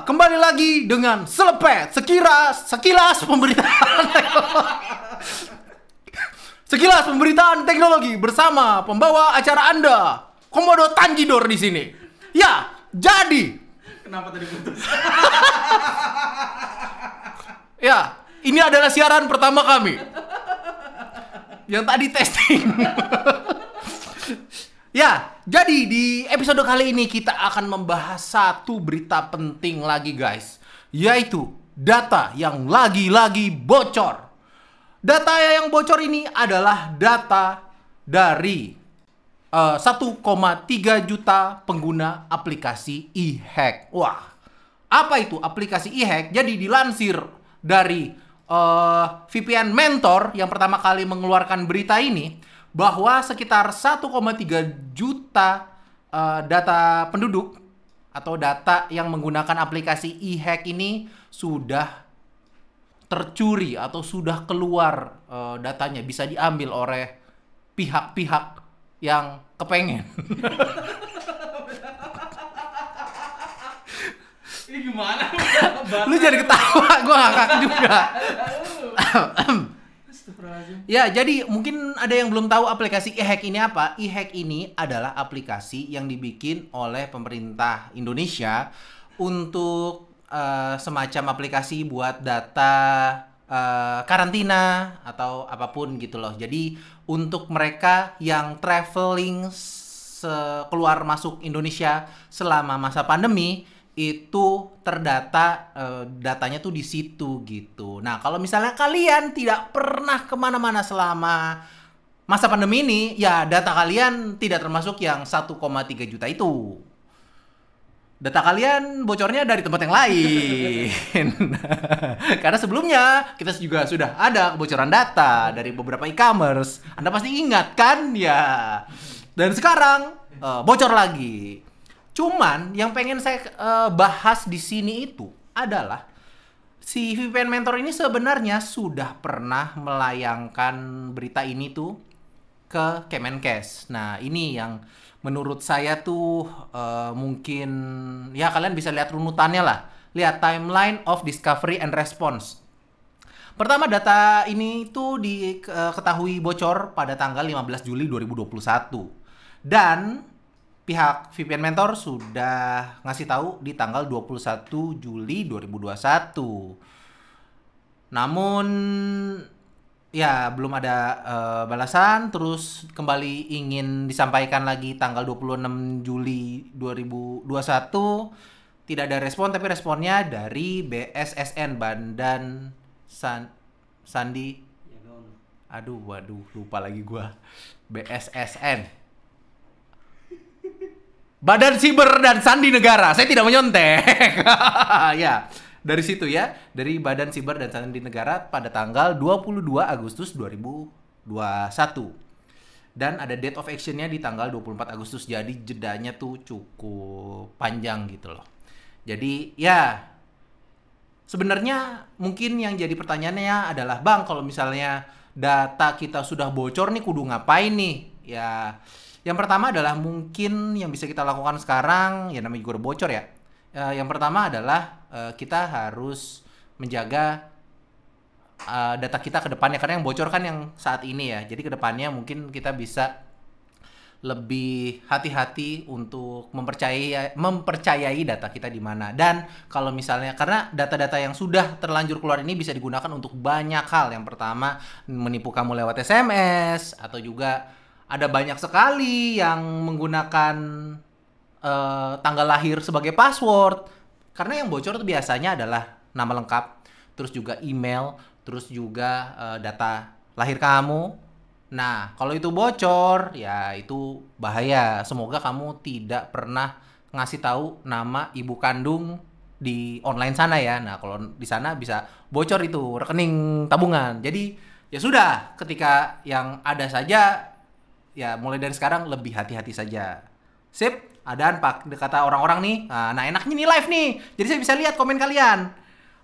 kembali lagi dengan selepet sekiras sekilas pemberitaan sekilas pemberitaan teknologi bersama pembawa acara Anda Komodo Tanjidor di sini. Ya, jadi kenapa tadi putus? ya, ini adalah siaran pertama kami. Yang tadi testing. ya, jadi di episode kali ini kita akan membahas satu berita penting lagi guys, yaitu data yang lagi-lagi bocor. Data yang bocor ini adalah data dari uh, eh, 1,3 juta pengguna aplikasi e-hack. Wah, apa itu aplikasi e-hack? Jadi dilansir dari uh, eh, VPN Mentor yang pertama kali mengeluarkan berita ini, bahwa sekitar 1,3 juta uh, data penduduk atau data yang menggunakan aplikasi e-hack ini sudah tercuri atau sudah keluar uh, datanya bisa diambil oleh pihak-pihak yang kepengen. Ini gimana? Lu jadi ketawa, gue ngakak juga. Ya, jadi mungkin ada yang belum tahu aplikasi e-hack ini apa. E-hack ini adalah aplikasi yang dibikin oleh pemerintah Indonesia untuk uh, semacam aplikasi buat data uh, karantina atau apapun gitu loh. Jadi untuk mereka yang traveling keluar masuk Indonesia selama masa pandemi itu terdata uh, datanya tuh di situ gitu. Nah, kalau misalnya kalian tidak pernah kemana-mana selama masa pandemi ini, ya data kalian tidak termasuk yang 1,3 juta itu. Data kalian bocornya dari tempat yang lain. Karena sebelumnya kita juga sudah ada kebocoran data dari beberapa e-commerce. Anda pasti ingat kan ya. Dan sekarang uh, bocor lagi Cuman yang pengen saya uh, bahas di sini itu adalah si VPN Mentor ini sebenarnya sudah pernah melayangkan berita ini tuh ke Kemenkes. Nah, ini yang menurut saya tuh uh, mungkin ya kalian bisa lihat runutannya lah. Lihat timeline of discovery and response. Pertama data ini itu diketahui bocor pada tanggal 15 Juli 2021. Dan pihak VPN Mentor sudah ngasih tahu di tanggal 21 Juli 2021. Namun ya belum ada uh, balasan terus kembali ingin disampaikan lagi tanggal 26 Juli 2021 tidak ada respon tapi responnya dari BSSN Bandan San Sandi ya, Aduh waduh lupa lagi gua BSSN Badan Siber dan Sandi Negara. Saya tidak menyontek. ya, dari situ ya, dari Badan Siber dan Sandi Negara pada tanggal 22 Agustus 2021. Dan ada date of actionnya di tanggal 24 Agustus. Jadi jedanya tuh cukup panjang gitu loh. Jadi ya sebenarnya mungkin yang jadi pertanyaannya adalah bang kalau misalnya data kita sudah bocor nih kudu ngapain nih? Ya yang pertama adalah mungkin yang bisa kita lakukan sekarang, ya namanya juga udah bocor ya. Uh, yang pertama adalah uh, kita harus menjaga uh, data kita ke depannya. Karena yang bocor kan yang saat ini ya. Jadi ke depannya mungkin kita bisa lebih hati-hati untuk mempercayai mempercayai data kita di mana dan kalau misalnya karena data-data yang sudah terlanjur keluar ini bisa digunakan untuk banyak hal yang pertama menipu kamu lewat SMS atau juga ada banyak sekali yang menggunakan uh, tanggal lahir sebagai password karena yang bocor itu biasanya adalah nama lengkap terus juga email terus juga uh, data lahir kamu nah kalau itu bocor ya itu bahaya semoga kamu tidak pernah ngasih tahu nama ibu kandung di online sana ya nah kalau di sana bisa bocor itu rekening tabungan jadi ya sudah ketika yang ada saja ya mulai dari sekarang lebih hati-hati saja. Sip, Ada pak kata orang-orang nih. Ah, nah, enaknya nih live nih. Jadi saya bisa lihat komen kalian.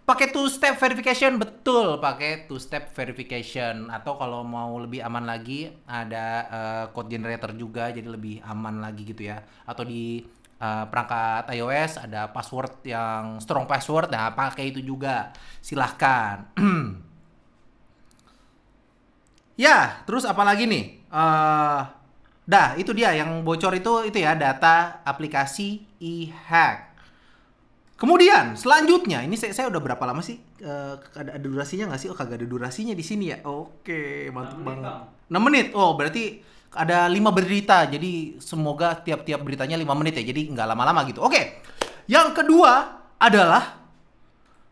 Pakai two step verification betul, pakai two step verification atau kalau mau lebih aman lagi ada uh, code generator juga jadi lebih aman lagi gitu ya. Atau di uh, perangkat iOS ada password yang strong password. Nah, pakai itu juga. Silahkan. ya, terus apa lagi nih? uh, dah itu dia yang bocor itu itu ya data aplikasi e-hack. Kemudian selanjutnya ini saya, saya udah berapa lama sih uh, ada, ada durasinya nggak sih? Oh kagak ada durasinya di sini ya. Oke, mantap banget. 6 menit. Oh, berarti ada lima berita. Jadi semoga tiap-tiap beritanya lima menit ya. Jadi nggak lama-lama gitu. Oke. Yang kedua adalah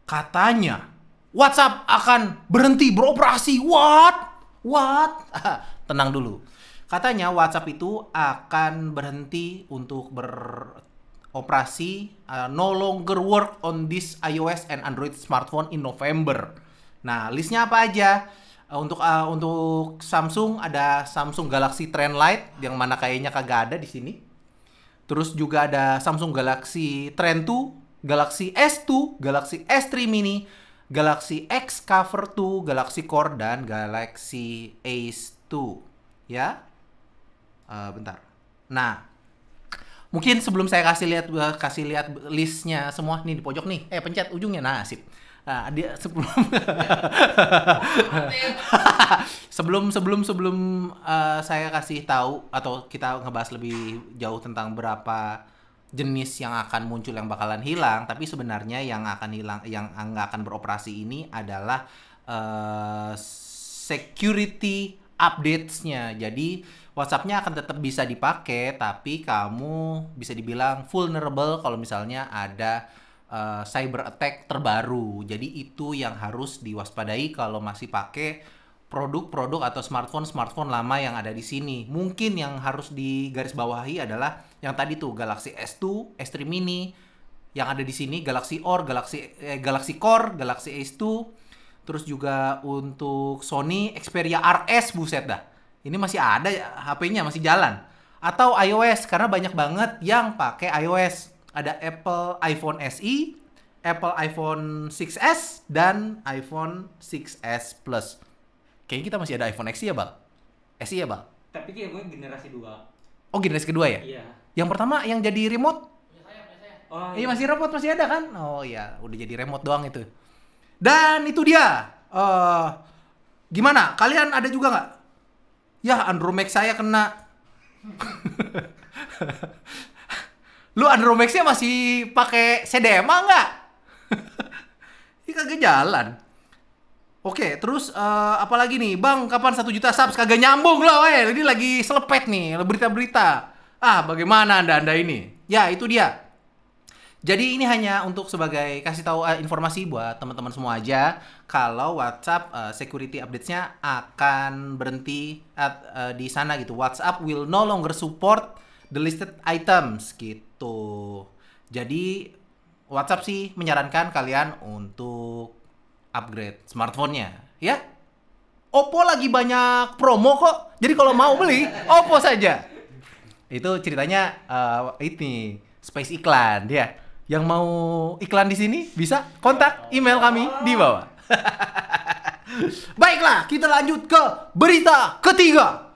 katanya WhatsApp akan berhenti beroperasi. What? What? tenang dulu. Katanya WhatsApp itu akan berhenti untuk beroperasi uh, no longer work on this iOS and Android smartphone in November. Nah, listnya apa aja? Uh, untuk uh, untuk Samsung ada Samsung Galaxy Trend Lite yang mana kayaknya kagak ada di sini. Terus juga ada Samsung Galaxy Trend 2, Galaxy S2, Galaxy S3 Mini, Galaxy X Cover 2, Galaxy Core dan Galaxy Ace itu ya uh, bentar nah mungkin sebelum saya kasih lihat eh, kasih lihat listnya semua nih di pojok nih eh pencet ujungnya nah sip nah dia sebelum sebelum sebelum sebelum uh, saya kasih tahu atau kita ngebahas lebih jauh tentang berapa jenis yang akan muncul yang bakalan hilang tapi sebenarnya yang akan hilang yang nggak akan beroperasi ini adalah uh, security updates-nya. Jadi WhatsApp-nya akan tetap bisa dipakai, tapi kamu bisa dibilang vulnerable kalau misalnya ada uh, cyber attack terbaru. Jadi itu yang harus diwaspadai kalau masih pakai produk-produk atau smartphone-smartphone lama yang ada di sini. Mungkin yang harus digarisbawahi adalah yang tadi tuh Galaxy S2, S3 Mini, yang ada di sini Galaxy Or, Galaxy eh, Galaxy Core, Galaxy S2, Terus juga untuk Sony Xperia RS buset dah. Ini masih ada HP-nya masih jalan. Atau iOS karena banyak banget yang pakai iOS. Ada Apple iPhone SE, Apple iPhone 6s dan iPhone 6s Plus. Kayaknya kita masih ada iPhone X e ya, Bal? SE ya, Bal? Tapi kayak gue generasi 2. Oh, generasi kedua ya? Iya. Yang pertama yang jadi remote? Ya, saya, saya. Oh, iya. Eh, masih remote masih ada kan? Oh iya, udah jadi remote doang itu. Dan itu dia. Uh, gimana? Kalian ada juga nggak? Ya, Andromax saya kena. Lu Andromaxnya masih pakai CDMA nggak? Ini kagak jalan. Oke, terus uh, eh, apalagi nih? Bang, kapan satu juta subs? Kagak nyambung loh, eh. Ini lagi selepet nih, berita-berita. Ah, bagaimana Anda-Anda ini? Ya, itu dia. Jadi ini hanya untuk sebagai kasih tahu uh, informasi buat teman-teman semua aja kalau WhatsApp uh, security updates-nya akan berhenti at, uh, eh, di sana gitu. WhatsApp will no longer support the listed items gitu. Jadi WhatsApp sih menyarankan kalian untuk upgrade smartphone-nya, ya. Oppo lagi banyak promo kok. Jadi kalau mau beli, Oppo saja. Itu ceritanya uh, ini space iklan dia. Ya yang mau iklan di sini bisa kontak email kami di bawah. Baiklah, kita lanjut ke berita ketiga.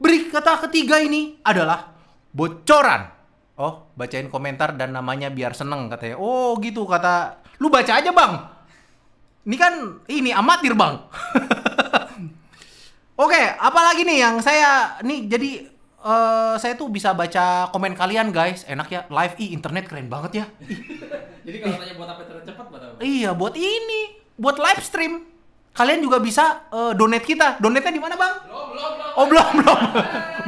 Berita ketiga ini adalah bocoran. Oh, bacain komentar dan namanya biar seneng katanya. Oh, gitu kata. Lu baca aja, Bang. Ini kan ini amatir, Bang. Oke, apalagi nih yang saya nih jadi uh, saya tuh bisa baca komen kalian guys enak ya live i internet keren banget ya jadi kalau tanya buat apa internet cepat buat apa iya buat ini buat live stream kalian juga bisa uh, donate kita donate-nya di mana bang belum belum oh belum belum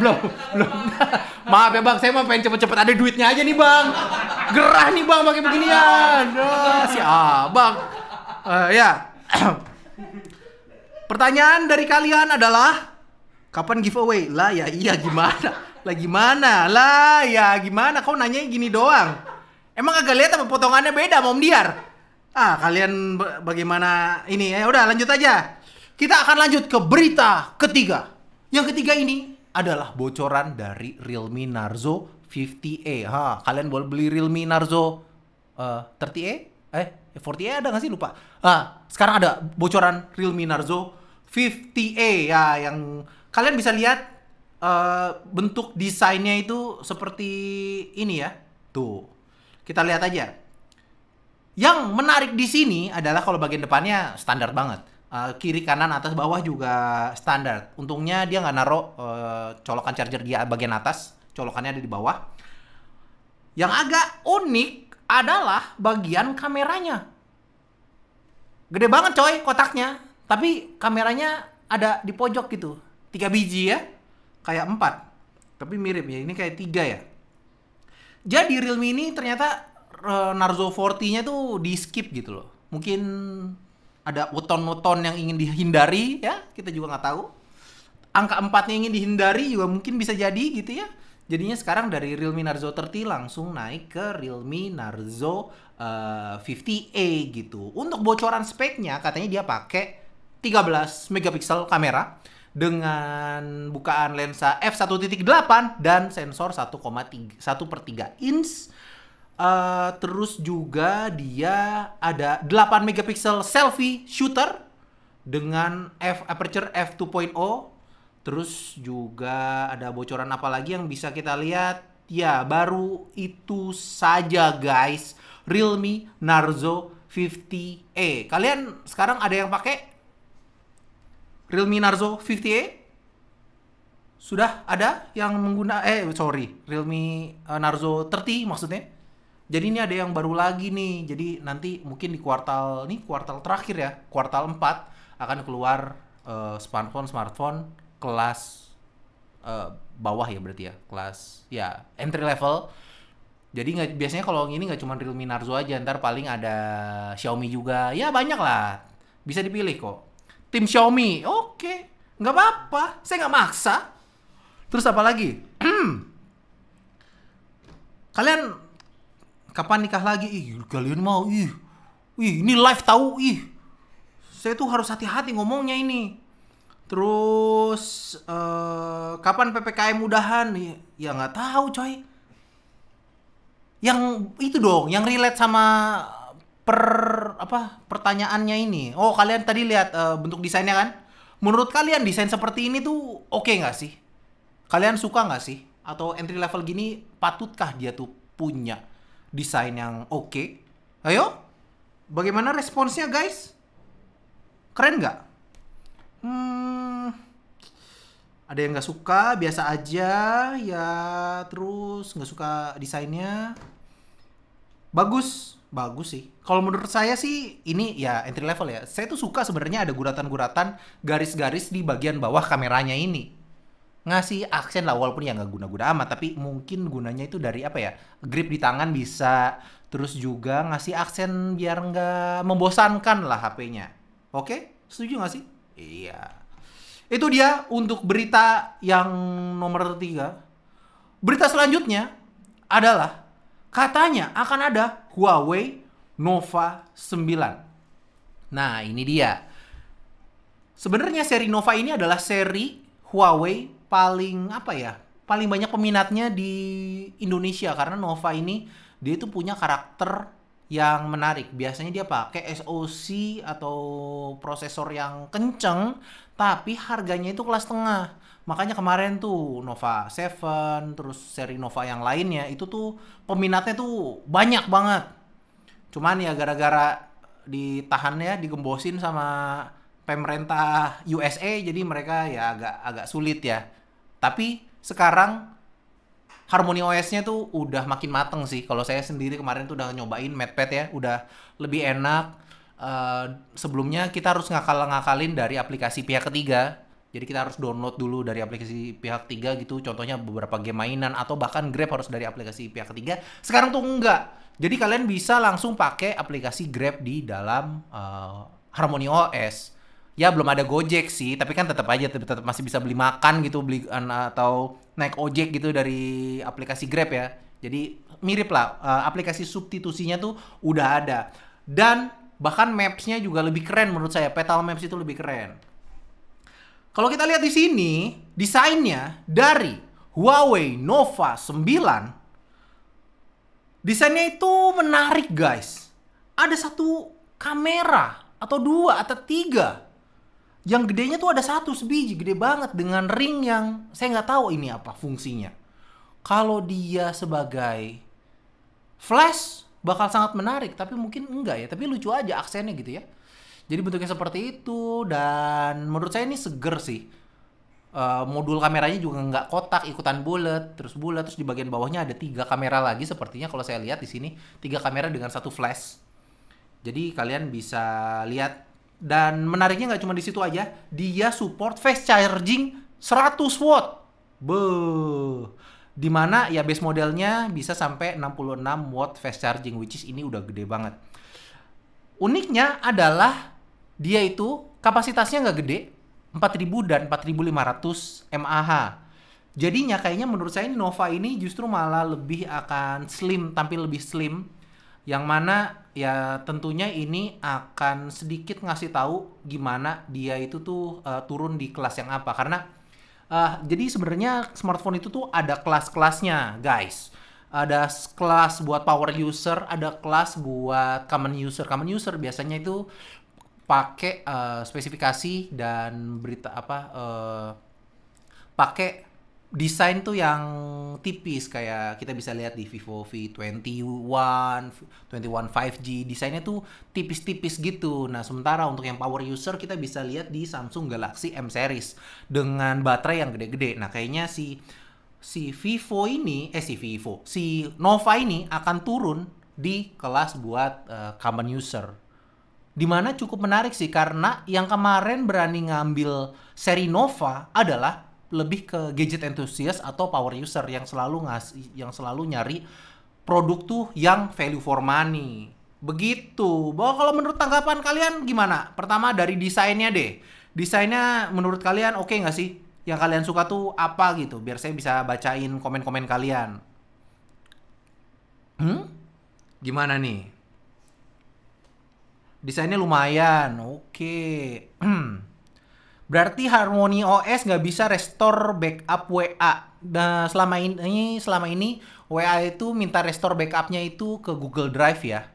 belum maaf ya bang saya mau pengen cepet-cepet ada duitnya aja nih bang gerah nih bang pakai beginian ah, si abang uh, ya pertanyaan dari kalian adalah kapan giveaway? Lah ya iya gimana? Lah gimana? Lah ya gimana? Kau nanya gini doang. Emang agak lihat apa potongannya beda mau Diar? Ah, kalian bagaimana ini? Ya udah lanjut aja. Kita akan lanjut ke berita ketiga. Yang ketiga ini adalah bocoran dari Realme Narzo 50A. Ha, kalian boleh beli Realme Narzo uh, 30A? Eh, 40A eh, ada nggak sih? Lupa. Ah, sekarang ada bocoran Realme Narzo 50A ya yang kalian bisa lihat uh, bentuk desainnya itu seperti ini ya. Tuh. Kita lihat aja. Yang menarik di sini adalah kalau bagian depannya standar banget. Uh, kiri kanan atas bawah juga standar. Untungnya dia nggak naruh eh, uh, colokan charger di bagian atas, colokannya ada di bawah. Yang agak unik adalah bagian kameranya. Gede banget coy kotaknya, tapi kameranya ada di pojok gitu tiga biji ya kayak empat tapi mirip ya ini kayak tiga ya jadi Realme ini ternyata eh, Narzo 40-nya tuh di skip gitu loh mungkin ada weton-weton yang ingin dihindari ya kita juga nggak tahu angka empatnya ingin dihindari juga mungkin bisa jadi gitu ya jadinya sekarang dari Realme Narzo 30 langsung naik ke Realme Narzo uh, eh, 50A gitu untuk bocoran speknya katanya dia pakai 13 megapiksel kamera dengan bukaan lensa f1.8 dan sensor 1,1 satu per 3 inch. Uh, terus juga dia ada 8 megapiksel selfie shooter dengan f aperture f2.0. Terus juga ada bocoran apa lagi yang bisa kita lihat? Ya, baru itu saja guys. Realme Narzo 50A. Kalian sekarang ada yang pakai Realme Narzo 50A sudah ada yang menggunakan eh sorry Realme uh, Narzo 30 maksudnya jadi ini ada yang baru lagi nih jadi nanti mungkin di kuartal nih kuartal terakhir ya kuartal 4 akan keluar uh, smartphone smartphone kelas uh, bawah ya berarti ya kelas ya entry level jadi nggak biasanya kalau ini nggak cuma Realme Narzo aja ntar paling ada Xiaomi juga ya banyak lah bisa dipilih kok tim Xiaomi. Oke, nggak apa-apa, saya nggak maksa. Terus apa lagi? kalian kapan nikah lagi? Ih, kalian mau ih. Ih, ini live tahu ih. Saya tuh harus hati-hati ngomongnya ini. Terus uh, kapan PPKM mudahan? Ya, ya nggak ya tahu, coy. Yang itu dong, yang relate sama per apa pertanyaannya ini. Oh, kalian tadi lihat uh, bentuk desainnya kan? Menurut kalian desain seperti ini tuh oke okay nggak sih? Kalian suka nggak sih? Atau entry level gini patutkah dia tuh punya desain yang oke? Okay? Ayo, bagaimana responsnya guys? Keren nggak? Hmm, ada yang nggak suka biasa aja ya terus nggak suka desainnya bagus bagus sih. Kalau menurut saya sih ini ya entry level ya. Saya tuh suka sebenarnya ada guratan-guratan garis-garis di bagian bawah kameranya ini. Ngasih aksen lah walaupun ya nggak guna-guna amat tapi mungkin gunanya itu dari apa ya? Grip di tangan bisa terus juga ngasih aksen biar nggak membosankan lah HP-nya. Oke? Setuju nggak sih? Iya. Itu dia untuk berita yang nomor tiga. Berita selanjutnya adalah katanya akan ada Huawei Nova 9. Nah, ini dia. Sebenarnya seri Nova ini adalah seri Huawei paling apa ya? Paling banyak peminatnya di Indonesia karena Nova ini dia itu punya karakter yang menarik. Biasanya dia pakai SoC atau prosesor yang kenceng, tapi harganya itu kelas tengah. Makanya kemarin tuh Nova 7 terus seri Nova yang lainnya itu tuh peminatnya tuh banyak banget. Cuman ya gara-gara ditahannya digembosin sama pemerintah USA jadi mereka ya agak agak sulit ya. Tapi sekarang Harmony OS-nya tuh udah makin mateng sih. Kalau saya sendiri kemarin tuh udah nyobain MatPat ya, udah lebih enak. Uh, sebelumnya kita harus ngakal-ngakalin dari aplikasi pihak ketiga jadi kita harus download dulu dari aplikasi pihak ketiga gitu. Contohnya beberapa game mainan atau bahkan Grab harus dari aplikasi pihak ketiga. Sekarang tuh enggak. Jadi kalian bisa langsung pakai aplikasi Grab di dalam uh, Harmony OS. Ya belum ada Gojek sih, tapi kan tetap aja tetap, tetap masih bisa beli makan gitu, beli atau naik ojek gitu dari aplikasi Grab ya. Jadi mirip lah uh, aplikasi substitusinya tuh udah ada. Dan bahkan maps-nya juga lebih keren menurut saya. Petal Maps itu lebih keren. Kalau kita lihat di sini, desainnya dari Huawei Nova 9, desainnya itu menarik guys. Ada satu kamera, atau dua, atau tiga. Yang gedenya tuh ada satu sebiji, gede banget dengan ring yang saya nggak tahu ini apa fungsinya. Kalau dia sebagai flash bakal sangat menarik, tapi mungkin enggak ya. Tapi lucu aja aksennya gitu ya. Jadi bentuknya seperti itu dan menurut saya ini seger sih. Uh, modul kameranya juga nggak kotak, ikutan bulat, terus bulat, terus di bagian bawahnya ada tiga kamera lagi. Sepertinya kalau saya lihat di sini tiga kamera dengan satu flash. Jadi kalian bisa lihat dan menariknya nggak cuma di situ aja, dia support fast charging 100 watt. Be. Dimana ya base modelnya bisa sampai 66 watt fast charging, which is ini udah gede banget. Uniknya adalah dia itu kapasitasnya nggak gede, 4000 dan 4500 mAh. Jadinya kayaknya menurut saya Nova ini justru malah lebih akan slim, tampil lebih slim. Yang mana ya tentunya ini akan sedikit ngasih tahu gimana dia itu tuh uh, turun di kelas yang apa. Karena uh, jadi sebenarnya smartphone itu tuh ada kelas-kelasnya guys. Ada kelas buat power user, ada kelas buat common user. Common user biasanya itu pakai uh, eh, spesifikasi dan berita apa uh, eh, pakai desain tuh yang tipis kayak kita bisa lihat di Vivo V21, 21 5G desainnya tuh tipis-tipis gitu. Nah, sementara untuk yang power user kita bisa lihat di Samsung Galaxy M series dengan baterai yang gede-gede. Nah, kayaknya si si Vivo ini eh si Vivo, si Nova ini akan turun di kelas buat uh, common user. Dimana cukup menarik sih karena yang kemarin berani ngambil seri Nova adalah lebih ke gadget enthusiast atau power user yang selalu ngasih yang selalu nyari produk tuh yang value for money. Begitu. Bahwa kalau menurut tanggapan kalian gimana? Pertama dari desainnya deh. Desainnya menurut kalian oke okay nggak sih? Yang kalian suka tuh apa gitu? Biar saya bisa bacain komen-komen kalian. Hmm? Gimana nih? Desainnya lumayan, oke. Berarti Harmony OS nggak bisa restore backup WA. Nah, selama ini selama ini WA itu minta restore backupnya itu ke Google Drive ya.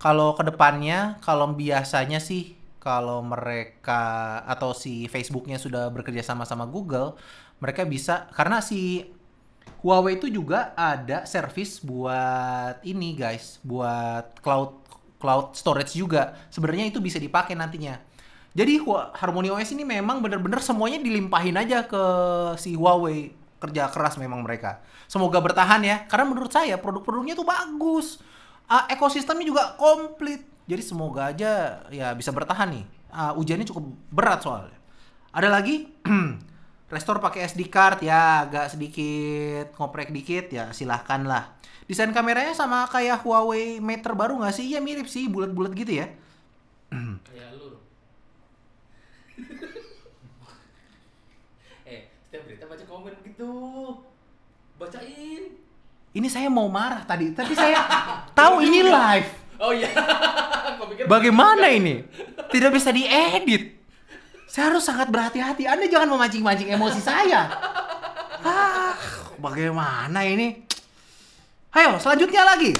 Kalau kedepannya, kalau biasanya sih kalau mereka atau si Facebooknya sudah bekerja sama sama Google, mereka bisa karena si Huawei itu juga ada service buat ini guys, buat cloud cloud storage juga. Sebenarnya itu bisa dipakai nantinya. Jadi Harmony OS ini memang benar-benar semuanya dilimpahin aja ke si Huawei. Kerja keras memang mereka. Semoga bertahan ya, karena menurut saya produk-produknya tuh bagus. Uh, ekosistemnya juga komplit. Jadi semoga aja ya bisa bertahan nih. Uh, ujiannya cukup berat soalnya. Ada lagi Restore pakai SD card ya agak sedikit ngoprek dikit ya silahkan lah. Desain kameranya sama kayak Huawei Mate terbaru nggak sih? Iya mirip sih, bulat-bulat gitu ya. Kayak lu. eh, setiap berita baca komen gitu. Bacain. Ini saya mau marah tadi, tapi saya tahu ini live. Oh iya. Bagaimana ini? Tidak bisa diedit. Saya harus sangat berhati-hati. Anda jangan memancing-mancing emosi saya. Ah, bagaimana ini? Ayo, selanjutnya lagi.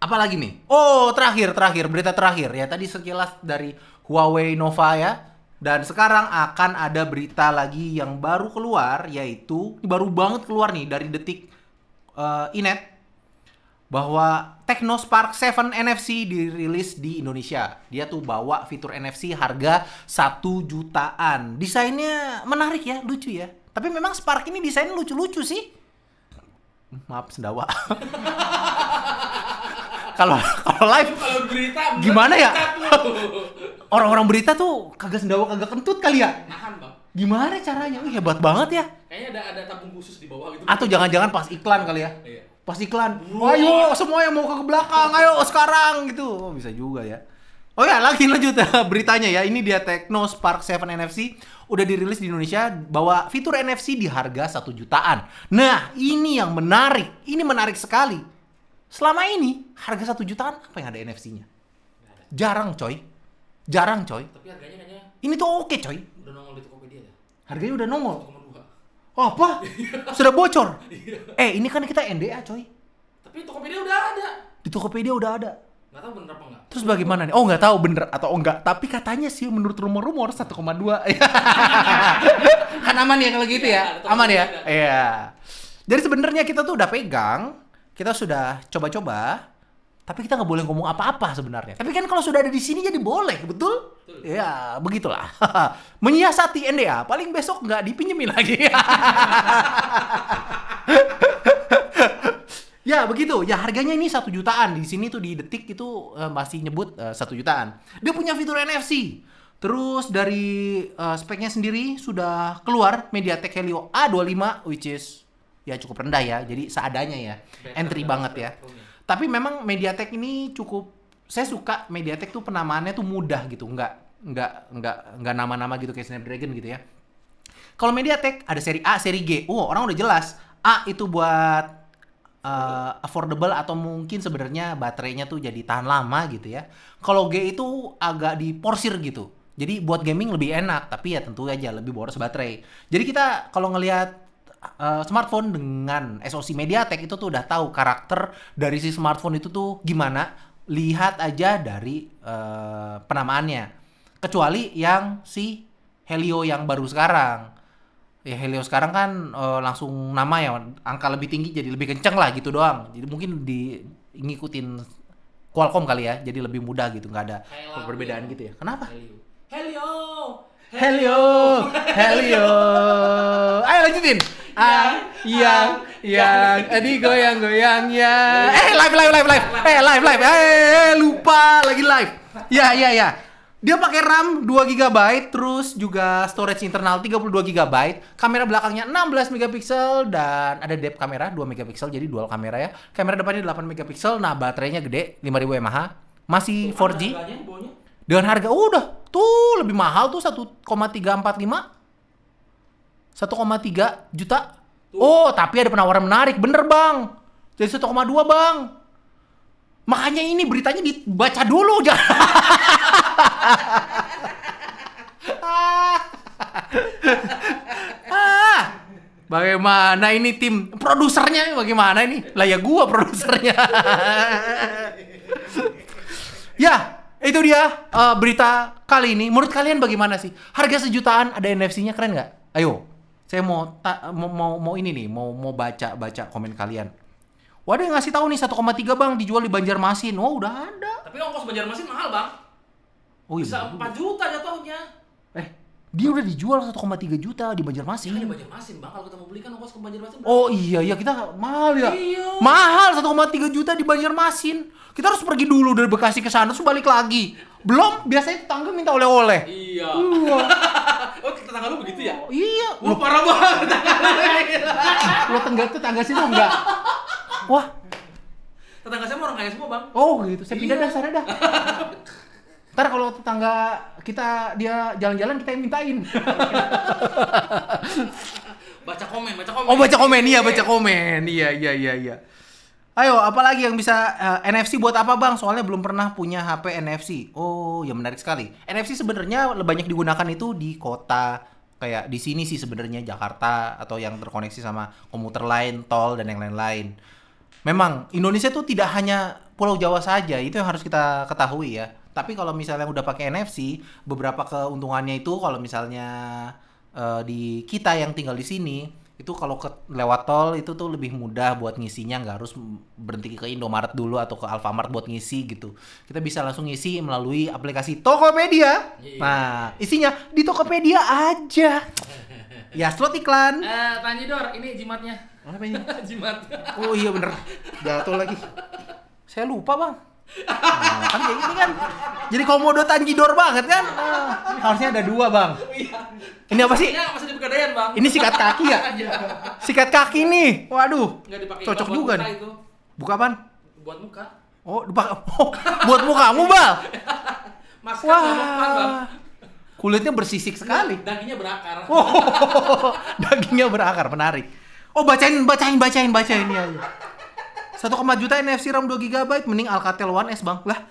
Apa lagi nih? Oh, terakhir, terakhir, berita terakhir ya. Tadi sekilas dari Huawei Nova ya. Dan sekarang akan ada berita lagi yang baru keluar, yaitu baru banget keluar nih dari detik uh, Inet bahwa Technospark 7 NFC dirilis di Indonesia. Dia tuh bawa fitur NFC harga 1 jutaan. Desainnya menarik ya, lucu ya. Tapi memang Spark ini desain lucu-lucu sih. Maaf sendawa. Kalau kalau live kalau berita gimana ya? Orang-orang berita tuh kagak sendawa kagak kentut kali ya? Nahan, Bang. Gimana caranya? Wih, hebat banget ya. Kayaknya ada ada tabung khusus di bawah gitu. Atau jangan-jangan pas iklan kali ya? Iya pas iklan ayo semua yang mau ke belakang ayo sekarang gitu oh, bisa juga ya oh ya lagi lanjut eh, beritanya ya ini dia Tekno Spark 7 NFC udah dirilis di Indonesia bahwa fitur NFC di harga satu jutaan nah ini yang menarik ini menarik sekali selama ini harga satu jutaan apa yang ada NFC-nya jarang coy jarang coy tapi harganya kayaknya ini tuh oke okay, coy udah nongol di Tokopedia ya harganya udah nongol apa? Sudah bocor? Iya. eh, ini kan kita NDA, coy. Tapi Tokopedia udah ada. Di Tokopedia udah ada. Gak tau bener apa enggak. Terus bagaimana nih? Oh, gak tau bener atau enggak. Tapi katanya sih menurut rumor-rumor 1,2. kan aman ya kalau gitu ya? ya? Aman ya? Iya. Jadi sebenarnya kita tuh udah pegang, kita sudah coba-coba, tapi kita nggak boleh ngomong apa-apa sebenarnya. Tapi kan kalau sudah ada di sini jadi boleh, betul? betul. Ya, begitulah. Menyiasati NDA, paling besok nggak dipinjemin lagi. ya begitu. Ya harganya ini satu jutaan di sini tuh di detik itu eh, masih nyebut eh, satu jutaan. Dia punya fitur NFC. Terus dari eh, speknya sendiri sudah keluar MediaTek Helio A25 which is ya cukup rendah ya. Jadi seadanya ya. Better entry banget ya. ya. Tapi memang Mediatek ini cukup saya suka Mediatek tuh penamaannya tuh mudah gitu, nggak nggak nggak nggak nama-nama gitu kayak Snapdragon gitu ya. Kalau Mediatek ada seri A, seri G. Oh, orang udah jelas. A itu buat uh, affordable atau mungkin sebenarnya baterainya tuh jadi tahan lama gitu ya. Kalau G itu agak diporsir gitu. Jadi buat gaming lebih enak, tapi ya tentu aja lebih boros baterai. Jadi kita kalau ngelihat Eh, smartphone dengan SoC MediaTek itu tuh udah tahu karakter dari si smartphone itu tuh gimana. Lihat aja dari uh, penamaannya. Kecuali yang si Helio yang baru sekarang. Ya Helio sekarang kan uh, langsung nama ya angka lebih tinggi jadi lebih kenceng lah gitu doang. Jadi mungkin di ngikutin Qualcomm kali ya, jadi lebih mudah gitu, nggak ada Helio. perbedaan gitu ya. Kenapa? Helio. Helio. Helio. Helio. Ayo lanjutin ah yang, yang, ah. iya. tadi goyang goyang ya eh live live live live eh live live eh, eh lupa lagi live ya ya ya dia pakai RAM 2 GB terus juga storage internal 32 GB kamera belakangnya 16 megapiksel dan ada depth kamera 2 megapiksel jadi dual kamera ya kamera depannya 8 megapiksel nah baterainya gede 5000 mAh masih 4G dengan harga udah tuh lebih mahal tuh 1,345 1,3 juta. Tuh. Oh, tapi ada penawaran menarik. Bener, Bang. Jadi 1,2, Bang. Makanya ini beritanya dibaca dulu. ah, bagaimana ini tim produsernya bagaimana ini? Lah ya gua produsernya. ya, itu dia uh, berita kali ini. Menurut kalian bagaimana sih? Harga sejutaan ada NFC-nya keren nggak? Ayo, saya mau ta, mau, mau mau ini nih, mau mau baca baca komen kalian. Wah, ada yang ngasih tahu nih tiga Bang dijual di Banjarmasin. Wah, oh, udah ada. Tapi ongkos Banjarmasin mahal, Bang. Oh iya. Bisa bener. 4 juta jatuhnya. Eh, dia udah dijual 1,3 juta di Banjarmasin. Ya, di Banjarmasin, Bang. Kalau kita mau beli kan ongkos ke Banjarmasin. Berapa? Oh iya, iya kita mahal ya. Iya. Mahal tiga juta di Banjarmasin. Kita harus pergi dulu dari Bekasi ke sana, terus balik lagi. Belum, biasanya tetangga minta oleh-oleh. Iya. Uh. tetangga lu begitu ya? Iya. Wah, parah banget. Lu gitu. tenggat tetangga sih enggak. Wah. Tetangga saya orang kaya semua, Bang. Oh, gitu. Saya pindah iya. dah sana dah. Ntar kalau tetangga kita dia jalan-jalan kita yang mintain. baca komen, baca komen. Oh, baca komen. Iya, baca iya. komen. Iya, iya, iya, iya. Ayo, apalagi yang bisa uh, eh, NFC buat apa bang? Soalnya belum pernah punya HP NFC. Oh, ya menarik sekali. NFC sebenarnya banyak digunakan itu di kota kayak di sini sih sebenarnya Jakarta atau yang terkoneksi sama komuter lain, tol dan yang lain-lain. Memang Indonesia tuh tidak hanya Pulau Jawa saja, itu yang harus kita ketahui ya. Tapi kalau misalnya udah pakai NFC, beberapa keuntungannya itu kalau misalnya uh, di kita yang tinggal di sini itu kalau ke lewat tol itu tuh lebih mudah buat ngisinya nggak harus berhenti ke Indomaret dulu atau ke Alfamart buat ngisi gitu kita bisa langsung ngisi melalui aplikasi Tokopedia yeah. nah isinya di Tokopedia aja ya slot iklan uh, eh, Dor ini jimatnya apa ini jimat oh iya bener jatuh lagi saya lupa bang Nah, kan kayak kan jadi komodo tanjidor banget kan ah. harusnya ada dua bang ini apa sih ini sikat kaki ya iya. sikat kaki nih waduh cocok juga nih buka ban buat muka oh, oh buat muka? bang Masker Wah. kulitnya bersisik sekali dagingnya berakar oh, dagingnya berakar menarik oh bacain bacain bacain bacain ya satu koma juta NFC RAM dua GB mending Alcatel One S, Bang. Lah.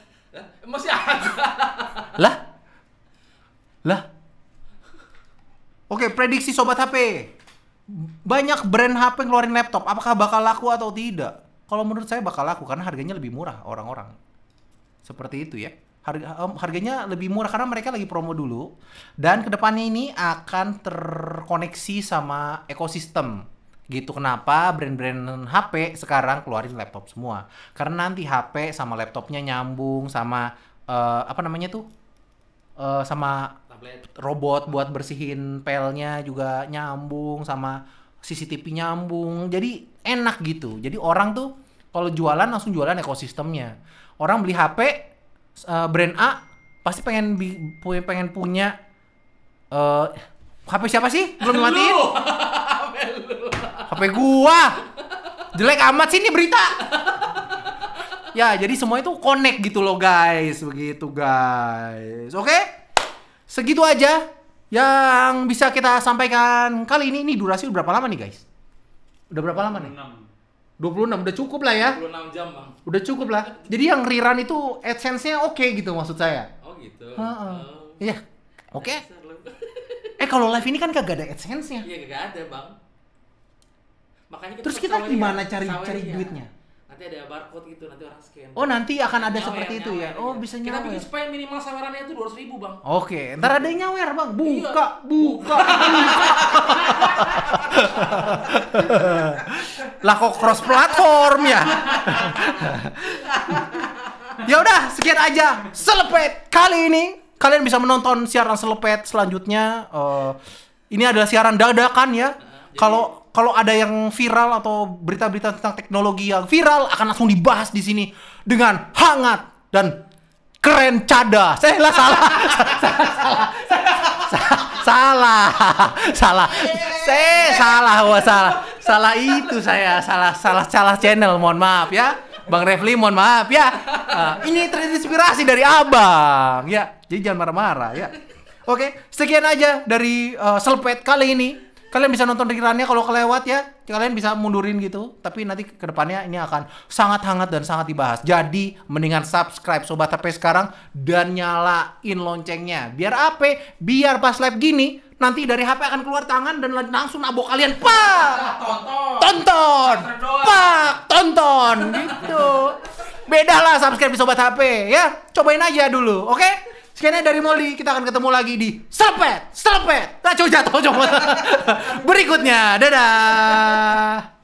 Masih ada. lah. Lah. Oke, prediksi sobat HP. Banyak brand HP ngeluarin laptop, apakah bakal laku atau tidak? Kalau menurut saya bakal laku karena harganya lebih murah orang-orang. Seperti itu ya harga um, harganya lebih murah karena mereka lagi promo dulu dan kedepannya ini akan terkoneksi sama ekosistem gitu kenapa brand-brand HP sekarang keluarin laptop semua karena nanti HP sama laptopnya nyambung sama uh, apa namanya tuh uh, sama Tablet. robot buat bersihin pelnya juga nyambung sama CCTV nyambung jadi enak gitu jadi orang tuh kalau jualan langsung jualan ekosistemnya orang beli HP uh, eh, brand A pasti pengen pengen punya uh, HP siapa sih belum dimatiin HP gua. Jelek amat sih ini berita. Ya, jadi semua itu connect gitu loh guys, begitu guys. Oke? Okay? Segitu aja yang bisa kita sampaikan kali ini. Ini durasi udah berapa lama nih guys? Udah berapa lama nih? 26 udah cukup lah ya. 26 jam, Bang. Udah cukup lah. Jadi yang rerun itu AdSense-nya oke okay gitu maksud saya. Oh gitu. Oh. Iya. Uh. Yeah. Oke. Okay. Eh kalau live ini kan kagak ada AdSense-nya. Iya, kagak ada, Bang. Makanya kita Terus kita gimana ya, cari sawernya. cari ya. duitnya? Nanti ada barcode gitu, nanti orang scan. Oh, nanti akan ada nyawer, seperti nyawer, itu ya. Nyawer, oh, iya. bisa nyawer. Kita bikin supaya minimal sawerannya itu 200 ribu, Bang. Oke, okay. ntar ada yang nyawer, Bang. Iya. Buka, iya. buka, buka. lah kok cross platform ya? ya udah, sekian aja selepet kali ini. Kalian bisa menonton siaran selepet selanjutnya. Uh, ini adalah siaran dadakan ya. Nah, Kalau kalau ada yang viral atau berita-berita tentang teknologi yang viral akan langsung dibahas di sini dengan hangat dan keren cada. Saya salah. salah. salah. Salah. Salah. Saya salah, wah salah. Salah itu saya salah salah salah channel, mohon maaf ya. Bang Refli, mohon maaf ya. Eh, ini terinspirasi dari Abang. Ya, jadi jangan marah-marah ya. Oke, sekian aja dari uh, Selpet kali ini. Kalian bisa nonton pikirannya kalau kelewat ya. Kalian bisa mundurin gitu. Tapi nanti kedepannya ini akan sangat hangat dan sangat dibahas. Jadi mendingan subscribe Sobat HP sekarang dan nyalain loncengnya. Biar apa? Biar pas live gini nanti dari HP akan keluar tangan dan langsung nabok kalian. Pak! Tonton! Tonton! Pak! Tonton! Gitu. Bedalah subscribe Sobat HP ya. Cobain aja dulu, oke? Okay? Sekiannya dari Molly, kita akan ketemu lagi di Selepet, Selepet. Nah, jatuh, coba. Berikutnya, dadah.